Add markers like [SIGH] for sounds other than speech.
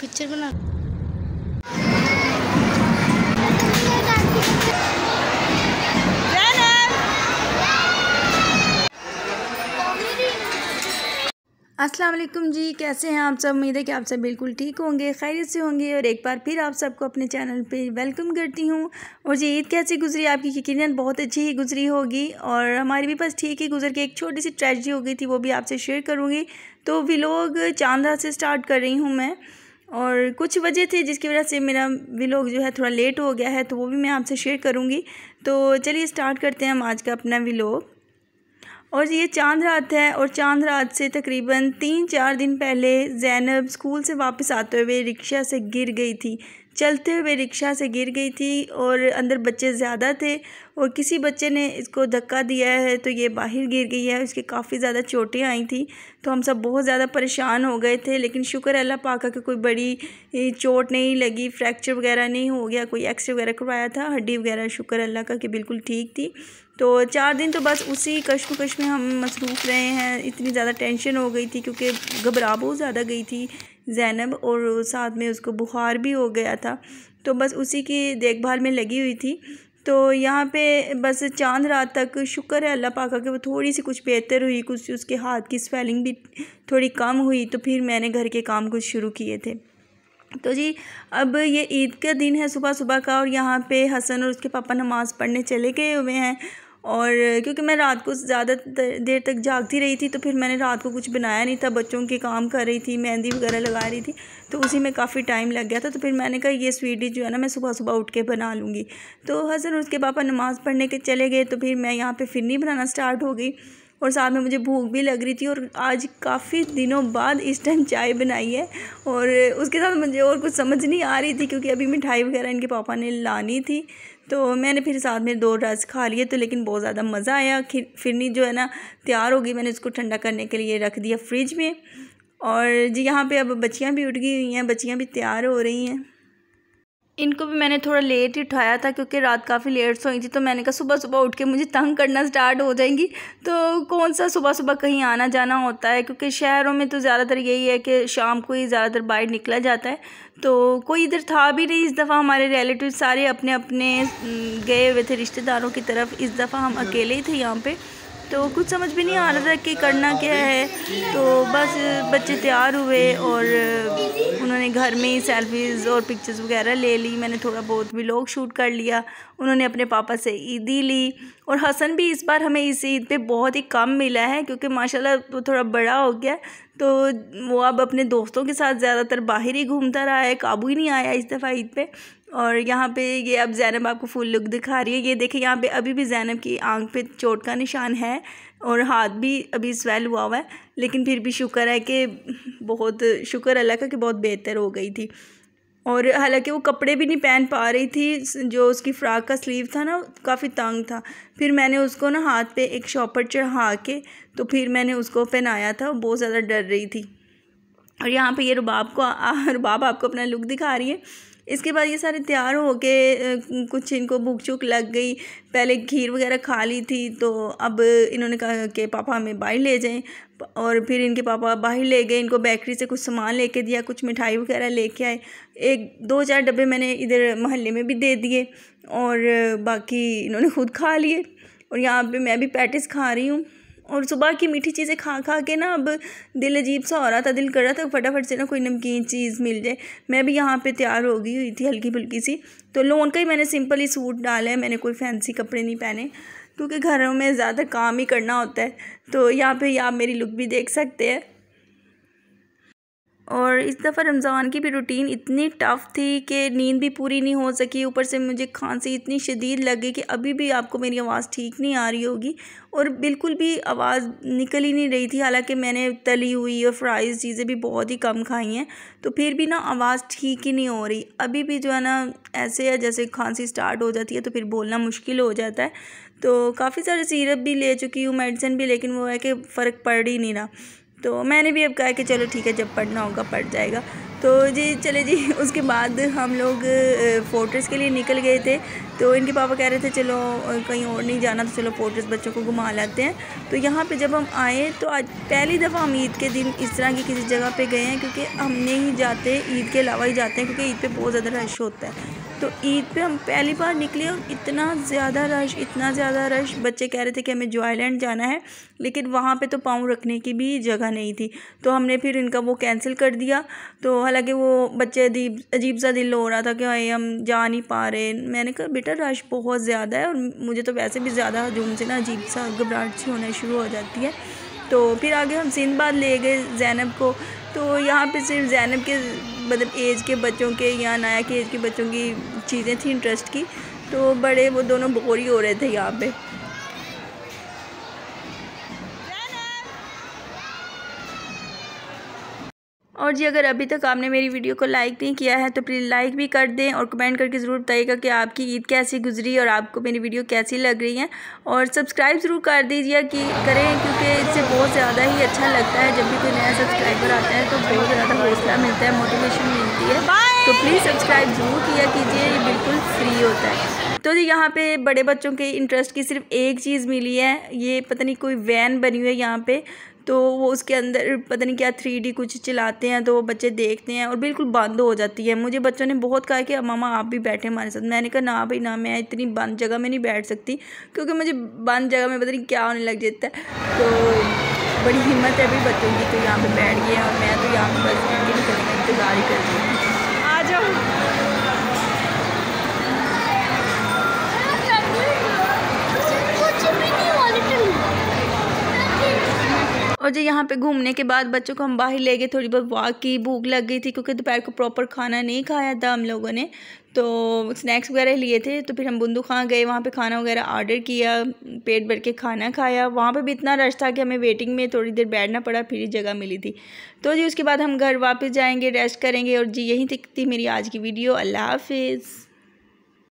Picture बना अस्सलाम वालेकुम जी कैसे हैं आप सब उम्मीद है कि आप सब बिल्कुल ठीक होंगे खैरियत से होंगे और एक बार फिर आप सबको अपने चैनल पे वेलकम करती हूँ और जी ईद कैसी गुजरी आपकी यकीन बहुत अच्छी ही गुजरी होगी और हमारी भी बस ठीक ही गुजर के एक छोटी सी ट्रेजडी हो गई थी वो भी आपसे शेयर करूँगी तो व्लॉग चांदा से स्टार्ट कर रही हूँ मैं और कुछ वजह थी जिसकी वजह से मेरा व्लॉग जो है थोड़ा लेट हो गया है तो वो भी मैं आपसे शेयर करूँगी तो चलिए स्टार्ट करते हैं हम आज का अपना व्लॉग और ये चांद रात है और चांद रात से तकरीबन तीन चार दिन पहले जैनब स्कूल से वापस आते हुए रिक्शा से गिर गई थी चलते हुए रिक्शा से गिर गई थी और अंदर बच्चे ज़्यादा थे और किसी बच्चे ने इसको धक्का दिया है तो ये बाहर गिर गई है उसके काफ़ी ज़्यादा चोटें आई थी तो हम सब बहुत ज़्यादा परेशान हो गए थे लेकिन शुक्र अल्लाह पाका की कोई बड़ी चोट नहीं लगी फ्रैक्चर वगैरह नहीं हो गया कोई एक्सरे वगैरह करवाया था हड्डी वगैरह शुक्र अल्लाह का कि बिल्कुल ठीक थी तो चार दिन तो बस उसी कश्मकश में हम मसरूफ़ रहे हैं इतनी ज़्यादा टेंशन हो गई थी क्योंकि घबरा बहुत ज़्यादा गई थी ज़ैनब और साथ में उसको बुखार भी हो गया था तो बस उसी की देखभाल में लगी हुई थी तो यहाँ पे बस चांद रात तक शुक्र है अल्लाह पाका कि वो थोड़ी सी कुछ बेहतर हुई कुछ उसके हाथ की स्वेलिंग भी थोड़ी कम हुई तो फिर मैंने घर के काम कुछ शुरू किए थे तो जी अब ये ईद का दिन है सुबह सुबह का और यहाँ पे हसन और उसके पापा नमाज़ पढ़ने चले गए हुए हैं और क्योंकि मैं रात को ज़्यादा देर तक जागती रही थी तो फिर मैंने रात को कुछ बनाया नहीं था बच्चों के काम कर रही थी मेहंदी वगैरह लगा रही थी तो उसी में काफ़ी टाइम लग गया था तो फिर मैंने कहा ये स्वीट डिश जो है ना मैं सुबह सुबह उठ के बना लूँगी तो हसन उसके पापा नमाज़ पढ़ने के चले गए तो फिर मैं यहाँ पर नहीं बनाना स्टार्ट हो गई और साथ में मुझे भूख भी लग रही थी और आज काफ़ी दिनों बाद इस टाइम चाय बनाई है और उसके साथ मुझे और कुछ समझ नहीं आ रही थी क्योंकि अभी मिठाई वगैरह इनके पापा ने लानी थी तो मैंने फिर साथ में दो रस खा लिए तो लेकिन बहुत ज़्यादा मज़ा आया फिरनी जो है ना तैयार होगी मैंने उसको ठंडा करने के लिए रख दिया फ्रिज में और जी यहाँ पे अब बच्चियाँ भी उठ गई हुई हैं बच्चियाँ भी तैयार हो रही हैं इनको भी मैंने थोड़ा लेट ही उठाया था क्योंकि रात काफ़ी लेट सोई थी तो मैंने कहा सुबह सुबह उठ के मुझे तंग करना स्टार्ट हो जाएंगी तो कौन सा सुबह सुबह कहीं आना जाना होता है क्योंकि शहरों में तो ज़्यादातर यही है कि शाम को ही ज़्यादातर बाहर निकला जाता है तो कोई इधर था भी नहीं इस दफ़ा हमारे रिलेटिव सारे अपने अपने गए हुए थे रिश्तेदारों की तरफ इस दफ़ा हम हाँ। अकेले ही थे यहाँ पर तो कुछ समझ भी नहीं आ रहा था कि करना क्या है तो बस बच्चे तैयार हुए और उन्होंने घर में ही सेल्फीज़ और पिक्चर्स वगैरह ले ली मैंने थोड़ा बहुत भी लोग शूट कर लिया उन्होंने अपने पापा से ईदी ली और हसन भी इस बार हमें इस ईद पे बहुत ही कम मिला है क्योंकि माशाल्लाह वो थोड़ा बड़ा हो गया तो वो अब अपने दोस्तों के साथ ज़्यादातर बाहर ही घूमता रहा है काबू ही नहीं आया इस दफ़ा ईद पे और यहाँ पे ये अब जैनब आपको फुल लुक दिखा रही है ये देखिए यहाँ पे अभी भी जैनब की आंख पे चोट का निशान है और हाथ भी अभी स्वेल हुआ हुआ है लेकिन फिर भी शुक्र है कि बहुत शुक्र अल्लाह का कि बहुत बेहतर हो गई थी और हालांकि वो कपड़े भी नहीं पहन पा रही थी जो उसकी फ़्राक का स्लीव था ना काफ़ी तंग था फिर मैंने उसको ना हाथ पे एक शॉपर चढ़ा के तो फिर मैंने उसको पहनाया था बहुत ज़्यादा डर रही थी और यहाँ पे ये रुबाब को [LAUGHS] रुबाब आपको अपना लुक दिखा रही है इसके बाद ये सारे तैयार हो के कुछ इनको भूख चूक लग गई पहले खीर वगैरह खा ली थी तो अब इन्होंने कहा कि पापा हमें बाहर ले जाएं और फिर इनके पापा बाहर ले गए इनको बेकरी से कुछ सामान लेके दिया कुछ मिठाई वगैरह लेके आए एक दो चार डब्बे मैंने इधर महल्ले में भी दे दिए और बाकी इन्होंने खुद खा लिए और यहाँ पर मैं भी पैटिस खा रही हूँ और सुबह की मीठी चीज़ें खा खा के ना अब दिल अजीब सा हो रहा था दिल कर रहा था फटाफट से ना कोई नमकीन चीज़ मिल जाए मैं भी यहाँ पे तैयार हो गई हुई थी हल्की फुल्की सी तो लोन का ही मैंने सिंपल ही सूट डाला है मैंने कोई फैंसी कपड़े नहीं पहने क्योंकि घरों में ज़्यादा काम ही करना होता है तो यहाँ पर आप मेरी लुक भी देख सकते हैं और इस दफ़ा रमज़ान की भी रूटीन इतनी टफ़ थी कि नींद भी पूरी नहीं हो सकी ऊपर से मुझे खांसी इतनी शदीद लगी कि अभी भी आपको मेरी आवाज़ ठीक नहीं आ रही होगी और बिल्कुल भी आवाज़ निकल ही नहीं रही थी हालांकि मैंने तली हुई और फ्राइज़ चीज़ें भी बहुत ही कम खाई हैं तो फिर भी ना आवाज़ ठीक ही नहीं हो रही अभी भी जो है ना ऐसे है जैसे खांसी स्टार्ट हो जाती है तो फिर बोलना मुश्किल हो जाता है तो काफ़ी सारे सीरप भी ले चुकी हूँ मेडिसिन भी लेकिन वो है कि फ़र्क पड़ ही नहीं ना तो मैंने भी अब कहा कि चलो ठीक है जब पढ़ना होगा पढ़ जाएगा तो जी चले जी [LAUGHS] उसके बाद हम लोग फोर्ट्रेस के लिए निकल गए थे तो इनके पापा कह रहे थे चलो कहीं और नहीं जाना तो चलो फोर्ट्रेस बच्चों को घुमा लाते हैं तो यहाँ पे जब हम आए तो आज पहली दफ़ा हम ईद के दिन इस तरह की किसी जगह पे गए हैं क्योंकि हम नहीं जाते ईद के अलावा ही जाते हैं क्योंकि ईद पे बहुत ज़्यादा रश होता है तो ईद पे हम पहली बार निकले और इतना ज़्यादा रश इतना ज़्यादा रश बच्चे कह रहे थे कि हमें जॉयलैंड जाना है लेकिन वहाँ पे तो पाँव रखने की भी जगह नहीं थी तो हमने फिर इनका वो कैंसिल कर दिया तो हालांकि वो बच्चे अजीब अजीब सा दिल हो रहा था कि भाई हम जा नहीं पा रहे मैंने कहा बेटा रश बहुत ज़्यादा है और मुझे तो वैसे भी ज़्यादा हजूम से ना अजीब सा घबराहट सी होना शुरू हो जाती है तो फिर आगे हम सिंधबाद ले गए जैनब को तो यहाँ पर सिर्फ जैनब के मतलब एज के बच्चों के या नया के एज के बच्चों की चीज़ें थी इंटरेस्ट की तो बड़े वो दोनों बोर ही हो रहे थे यहाँ पे और जी अगर अभी तक आपने मेरी वीडियो को लाइक नहीं किया है तो प्लीज़ लाइक भी कर दें और कमेंट करके ज़रूर बताइएगा कि आपकी ईद कैसी गुजरी और आपको मेरी वीडियो कैसी लग रही है और सब्सक्राइब ज़रूर कर दीजिए कि करें क्योंकि इससे बहुत ज़्यादा ही अच्छा लगता है जब भी कोई नया सब्सक्राइबर आता है तो बहुत ज़्यादा हौसला मिलता है मोटिवेशन मिलती है तो प्लीज़ सब्सक्राइब ज़रूर किया कीजिए ये बिल्कुल फ्री होता है तो जी यहाँ पे बड़े बच्चों के इंटरेस्ट की सिर्फ एक चीज़ मिली है ये पता नहीं कोई वैन बनी हुई है यहाँ पे तो वो उसके अंदर पता नहीं क्या थ्री कुछ चलाते हैं तो वो बच्चे देखते हैं और बिल्कुल बंद हो जाती है मुझे बच्चों ने बहुत कहा कि मामा आप भी बैठे हमारे साथ मैंने कहा ना भाई ना मैं इतनी बंद जगह में नहीं बैठ सकती क्योंकि मुझे बंद जगह में पता नहीं क्या होने लग जाता है तो बड़ी हिम्मत है अभी बच्चों की तो यहाँ पर बैठ गए और मैं तो यहाँ पर बस इंतज़ार ही कर रही हूँ आ जाओ और जो यहाँ पे घूमने के बाद बच्चों को हम बाहर ले गए थोड़ी बहुत वॉक की भूख लग गई थी क्योंकि दोपहर को प्रॉपर खाना नहीं खाया था हम लोगों ने तो स्नैक्स वगैरह लिए थे तो फिर हम बुंदू खां गए वहाँ पे खाना वगैरह ऑर्डर किया पेट भर के खाना खाया वहाँ पे भी इतना रश था कि हमें वेटिंग में थोड़ी देर बैठना पड़ा फिर जगह मिली थी तो जी उसके बाद हम घर वापस जाएंगे रेस्ट करेंगे और जी यहीं तक थी मेरी आज की वीडियो अल्लाह हाफिज़